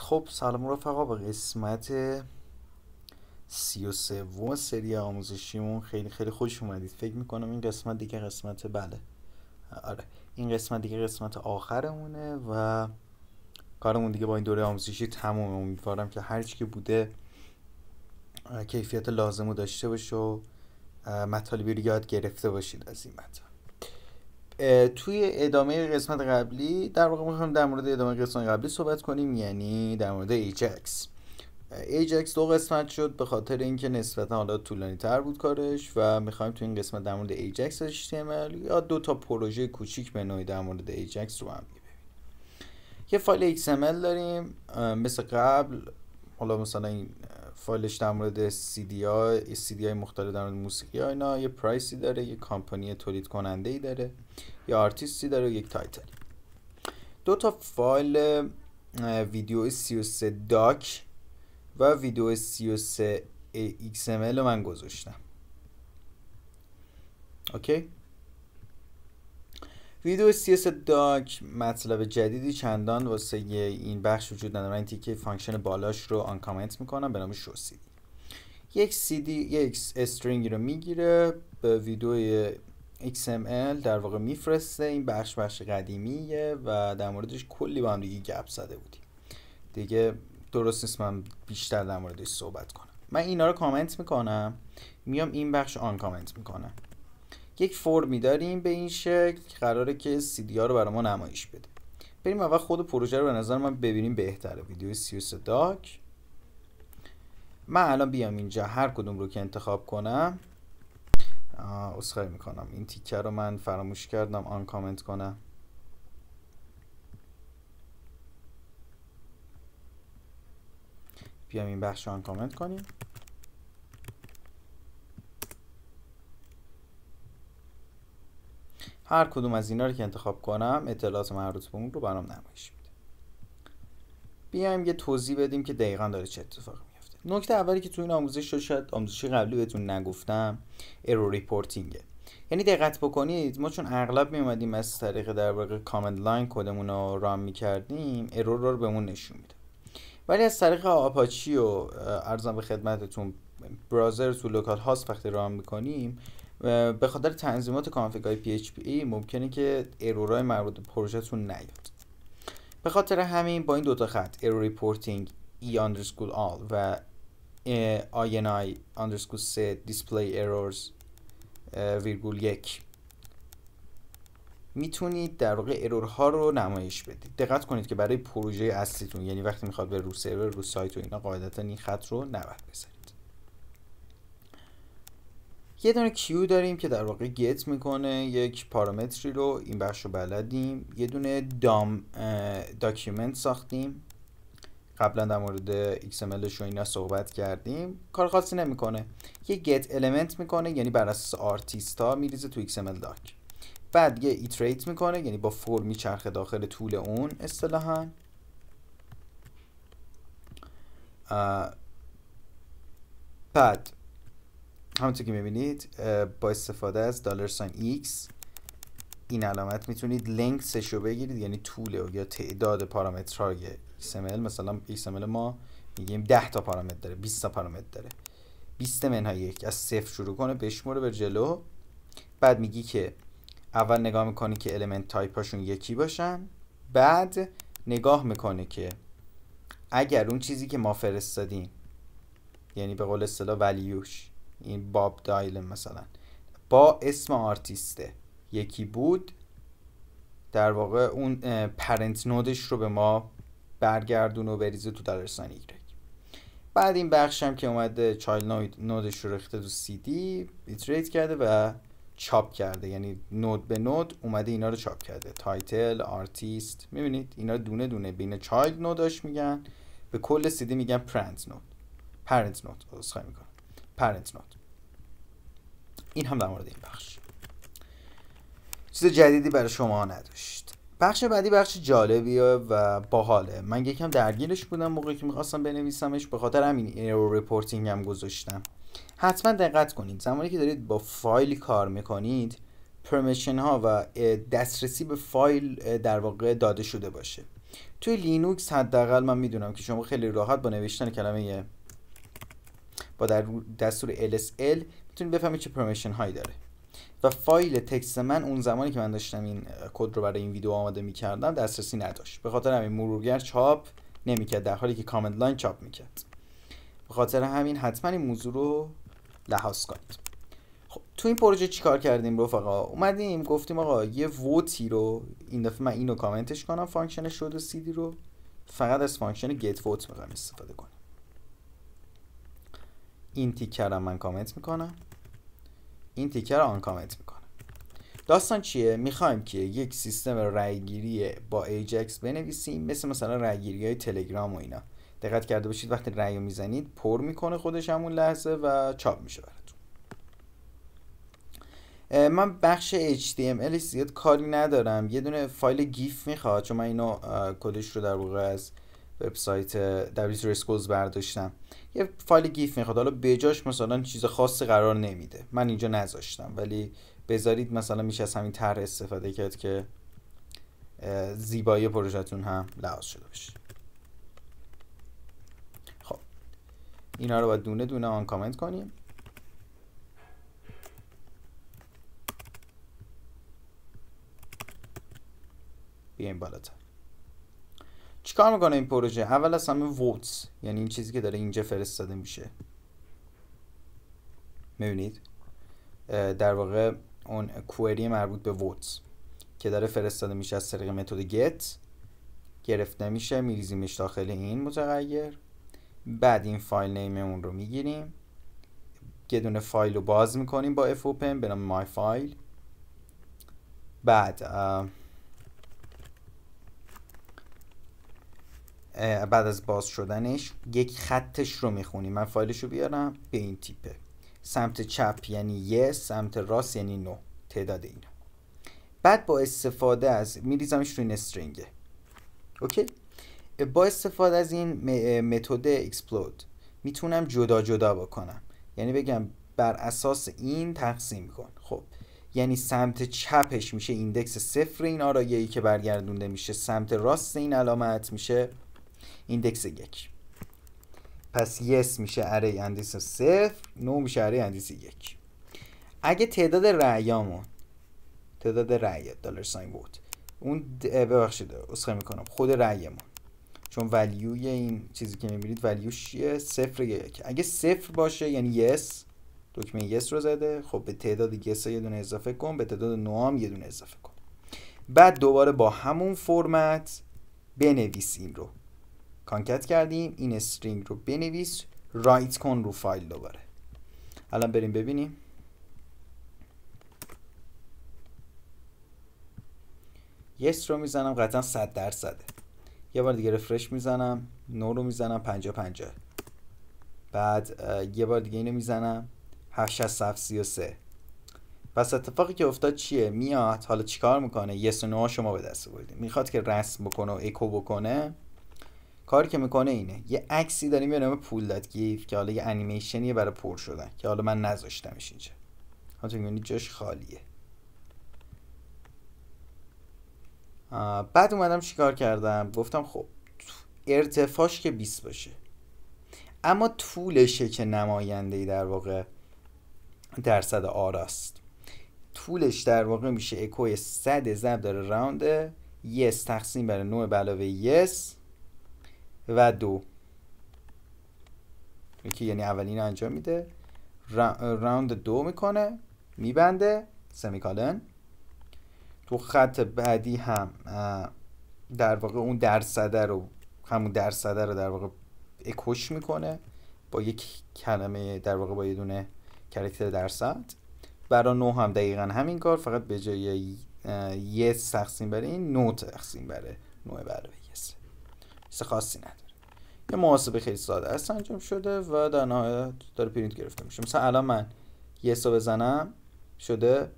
خب سلام رفقا به قسمت سی و سوم سری آموزشیمون خیلی خیلی خوش اومدید فکر میکنم این قسمت دیگه قسمت بله آره این قسمت دیگه قسمت آخرمونه و کارمون دیگه با این دوره آموزشی تمومه امیدوارم که هرچی که بوده کیفیت لازم رو داشته باشه و مطالبی رو یاد گرفته باشید از این مطالب توی ادامه قسمت قبلی در واقع میخوایم در مورد ادامه قسمت قبلی صحبت کنیم یعنی در مورد Ajax Ajax دو قسمت شد به خاطر اینکه نسبتا حالا طولانی تر بود کارش و میخوایم تو این قسمت در مورد ایجکس HTML یا دو تا پروژه کوچیک به نوعی در مورد Ajax رو هم ببینیم یه فایل XML داریم مثل قبل حالا مثلا این فایلش در مورد دی ها دی های مختلف در مورد موسیقی ها اینا یه پرایسی داره یه کامپانی تولید کننده ای داره یه آرتیستی داره و یک تایتل دو تا فایل ویدیو 33 داک و ویدیو 33 XML رو من گذاشتم اوکی ویدیو سی داک مطلب جدیدی چندان واسه این بخش وجود نداره من تیکه فانکشن بالاش رو آن کامنت میکنم به نام شو سی یک سی دی یک استرینگ رو میگیره به ویدیو XML در واقع میفرسته این بخش بخش قدیمیه و در موردش کلی با هم دیگه گپ زده بودیم دیگه درست نیست من بیشتر در موردش صحبت کنم من اینا رو کامنت میکنم میام این بخش آن کامنت میکنم یک فرمی داریم به این شکل قراره که سی رو برای ما نمایش بده بریم اول خود پروژه رو به نظر من ببینیم بهتره ویدیو 33 داک من الان بیام اینجا هر کدوم رو که انتخاب کنم اسخای میکنم این تیکه رو من فراموش کردم آن کامنت کنم بیام این بخش رو آن کامنت کنیم هر کدوم از اینا رو که انتخاب کنم اطلاعات مربوط به اون رو برام نمایش میده بیایم یه توضیح بدیم که دقیقا داره چه اتفاقی میفته نکته اولی که تو این آموزش رو شاید آموزش قبلی بهتون نگفتم ارو ریپورتینگ یعنی دقت بکنید ما چون اغلب اومدیم از طریق در واقع کامند لاین کدمون رو رام میکردیم ارور رو بهمون نشون میده ولی از طریق آپاچی و ارزم به خدمتتون براوزر تو لوکال هاست وقتی رام میکنیم به خاطر تنظیمات کانفیگ های PHP ممکنه که های مربوط به پروژهتون نیاد به خاطر همین با این دوتا خط ارور ریپورتینگ ای و آی اندرسکول ویرگول یک میتونید در واقع ارورها رو نمایش بدید دقت کنید که برای پروژه اصلیتون یعنی وقتی میخواد به رو سرور رو سایت و اینا قاعدتا این خط رو نباید بذارید یه دونه کیو داریم که در واقع گت میکنه یک پارامتری رو این بخش رو بلدیم یه دونه دام داکیومنت ساختیم قبلا در مورد XML و اینا صحبت کردیم کار خاصی نمیکنه یه گت المنت میکنه یعنی بر اساس آرتیست میریزه تو XML داک بعد یه ایتریت میکنه یعنی با فور میچرخه داخل طول اون اصطلاحا بعد همونطور که میبینید با استفاده از دالر ساین ایکس این علامت میتونید لینکسش رو بگیرید یعنی طول یا تعداد پارامترهای XML مثلا XML ما میگیم 10 تا پارامتر داره 20 تا پارامتر داره 20 منهای یک از صفر شروع کنه بشموره به جلو بعد میگی که اول نگاه میکنی که المنت تایپ هاشون یکی باشن بعد نگاه میکنه که اگر اون چیزی که ما فرستادیم یعنی به قول اصطلاح ولیوش این باب دایل مثلا با اسم آرتیسته یکی بود در واقع اون پرنت نودش رو به ما برگردون و بریزه تو دارستان ایگرگ بعد این بخش هم که اومده چایل نودش رو رخته تو سی دی ایتریت کرده و چاپ کرده یعنی نود به نود اومده اینا رو چاپ کرده تایتل آرتیست میبینید اینا دونه دونه بین چایل نوداش میگن به کل سیدی میگن پرنت نود پرنت نود پرنت نوت این هم در مورد این بخش چیز جدیدی برای شما نداشت بخش بعدی بخش جالبیه و باحاله من یکم درگیرش بودم موقعی که میخواستم بنویسمش به خاطر همین ایرو رپورتینگ هم گذاشتم حتما دقت کنید زمانی که دارید با فایل کار میکنید پرمیشن ها و دسترسی به فایل در واقع داده شده باشه توی لینوکس حداقل من میدونم که شما خیلی راحت با نوشتن کلمه با در دستور LSL میتونید بفهمید چه پرمیشن هایی داره و فایل تکست من اون زمانی که من داشتم این کد رو برای این ویدیو آماده میکردم دسترسی نداشت به خاطر همین مرورگر چاپ نمیکرد در حالی که کامنت لاین چاپ میکرد به خاطر همین حتما این موضوع رو لحاظ کنید خب تو این پروژه چیکار کردیم رفقا اومدیم گفتیم آقا یه ووتی رو این دفعه من اینو کامنتش کنم فانکشن شد و سیدی رو فقط از فانکشن گت ووت میخوام استفاده کنم این تیکر رو من کامنت میکنم این تیکر رو آن کامنت میکنم داستان چیه میخوایم که یک سیستم رایگیری با ایجکس بنویسیم مثل مثلا رایگیری های تلگرام و اینا دقت کرده باشید وقتی رأی میزنید پر میکنه خودش همون لحظه و چاپ میشه براتون من بخش HTML زیاد کاری ندارم یه دونه فایل گیف میخواد چون من اینو کدش رو در از وبسایت دبلیو ریسکوز برداشتم یه فایل گیف میخواد حالا بجاش مثلا چیز خاصی قرار نمیده من اینجا نذاشتم ولی بذارید مثلا میشه از همین طرح استفاده کرد که زیبایی پروژهتون هم لحاظ شده باشه خب اینا رو باید دونه دونه آن کامنت کنیم بیایم بالاتر چیکار میکنه این پروژه اول از همه ووتس یعنی این چیزی که داره اینجا فرستاده میشه میبینید در واقع اون کوئری مربوط به ووتس که داره فرستاده میشه از طریق متد گت گرفته میشه میریزیمش داخل این متغیر بعد این فایل نیم اون رو میگیریم یه دونه فایل رو باز میکنیم با اف اوپن به نام مای فایل بعد بعد از باز شدنش یک خطش رو میخونی من فایلش رو بیارم به این تیپه سمت چپ یعنی یه سمت راست یعنی نو تعداد اینا بعد با استفاده از میریزمش رو این استرینگه اوکی با استفاده از این متد اکسپلود میتونم جدا جدا بکنم یعنی بگم بر اساس این تقسیم کن خب یعنی سمت چپش میشه ایندکس صفر این ای که برگردونده میشه سمت راست این علامت میشه ایندکس یک پس یس میشه اره اندیس صفر نو میشه اره اندیس یک اگه تعداد رعیامون تعداد رعی دلار ساین بود اون ببخشید اسخه میکنم خود رعیمون چون ولیوی این چیزی که میبینید ولیوش چیه صفر یک اگه صفر باشه یعنی یس دکمه یس رو زده خب به تعداد یس یه دونه اضافه کن به تعداد نو هم یه دونه اضافه کن بعد دوباره با همون فرمت بنویسیم رو کانکت کردیم این استرینگ رو بنویس رایت کن رو فایل دوباره الان بریم ببینیم یس رو میزنم قطعا 100 درصده یه بار دیگه رفرش میزنم نو رو میزنم 50 50 بعد یه بار دیگه اینو میزنم سه پس اتفاقی که افتاد چیه میاد حالا چیکار میکنه یس و نو شما به دست آوردید میخواد که رسم بکنه و اکو بکنه کاری که میکنه اینه یه عکسی داریم به نام پول داد گیف که حالا یه انیمیشنیه برای پر شدن که حالا من نذاشتمش اینجا که میبینید جاش خالیه بعد اومدم چیکار کردم گفتم خب ارتفاعش که 20 باشه اما طولشه که نماینده در واقع درصد آراست طولش در واقع میشه اکوی صد زب داره راونده یس تقسیم برای نوع بلاوه یس و دو یکی یعنی اولین انجام میده راوند دو میکنه میبنده سمیکالن تو خط بعدی هم در واقع اون درصده رو همون درصده رو در واقع اکوش میکنه با یک کلمه در واقع با یه دونه کرکتر درصد برای نو هم دقیقا همین کار فقط به جای یه تقسیم بره این نو تقسیم بره نوع برای چیز خاصی نداره یه محاسبه خیلی ساده است انجام شده و در نهایت داره پرینت گرفته میشه مثلا الان من یه سو بزنم شده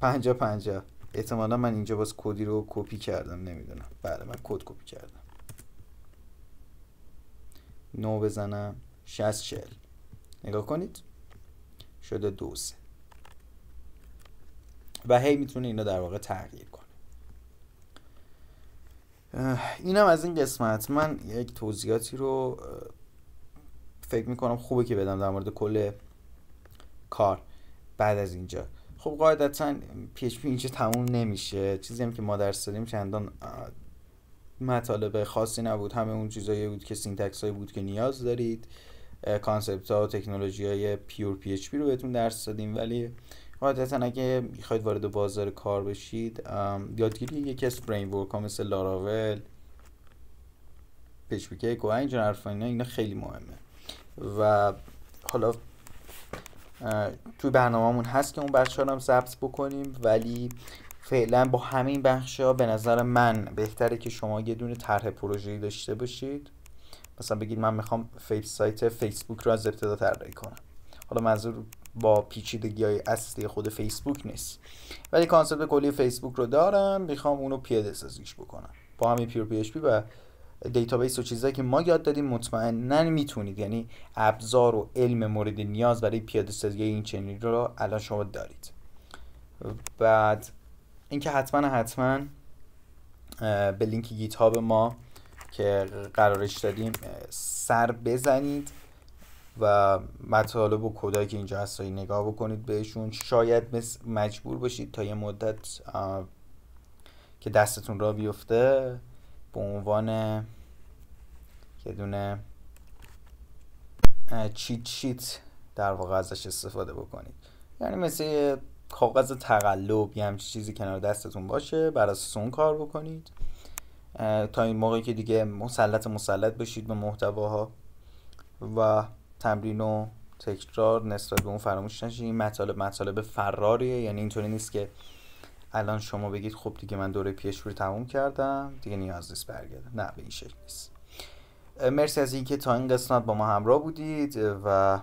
50 50 احتمالا من اینجا باز کدی رو کپی کردم نمیدونم بله من کد کپی کردم نو بزنم 60 40 نگاه کنید شده دو سه و هی میتونه اینا در واقع تغییر کنه اینم از این قسمت من یک توضیحاتی رو فکر میکنم خوبه که بدم در مورد کل کار بعد از اینجا خب قاعدتا PHP اینجا تموم نمیشه چیزی هم که ما درس دادیم چندان مطالب خاصی نبود همه اون چیزایی بود که سینتکس هایی بود که نیاز دارید کانسپت ها و تکنولوژی های پیور PHP رو بهتون درس دادیم ولی قاعدتا اگه میخواید وارد بازار کار بشید یادگیری یکی از فریم ورک ها مثل لاراول پیچپیکی و اینجا حرف اینا اینا خیلی مهمه و حالا توی برنامهمون هست که اون بخش هم ثبت بکنیم ولی فعلا با همین بخش ها به نظر من بهتره که شما یه دونه طرح پروژه‌ای داشته باشید مثلا بگید من میخوام فیس سایت فیسبوک رو از ابتدا طراحی کنم حالا منظور با پیچیدگی های اصلی خود فیسبوک نیست ولی کانسپت کلی فیسبوک رو دارم میخوام اونو پیاده سازیش بکنم با همین پیور پی پی و دیتابیس و چیزهایی که ما یاد دادیم مطمئنا میتونید یعنی ابزار و علم مورد نیاز برای پیاده سازی این چنین رو الان شما دارید بعد اینکه حتما حتما به لینک گیت ما که قرارش دادیم سر بزنید و مطالب و کدایی که اینجا هست نگاه بکنید بهشون شاید مجبور باشید تا یه مدت که دستتون را بیفته به عنوان یه دونه چیت چیت در واقع ازش استفاده بکنید یعنی مثل کاغذ تقلب یه همچی چیزی کنار دستتون باشه بر اساس اون کار بکنید تا این موقعی که دیگه مسلط مسلط بشید به محتواها و تمرین و تکرار نسبت به اون فراموش نشه این مطالب مطالب فراریه یعنی اینطوری نیست که الان شما بگید خب دیگه من دوره پیشوری تموم کردم دیگه نیاز نیست برگردم نه به این شکل نیست مرسی از اینکه تا این قسمت با ما همراه بودید و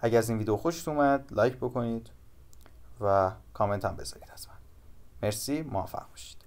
اگر از این ویدیو خوشت اومد لایک بکنید و کامنت هم بذارید از من مرسی موفق باشید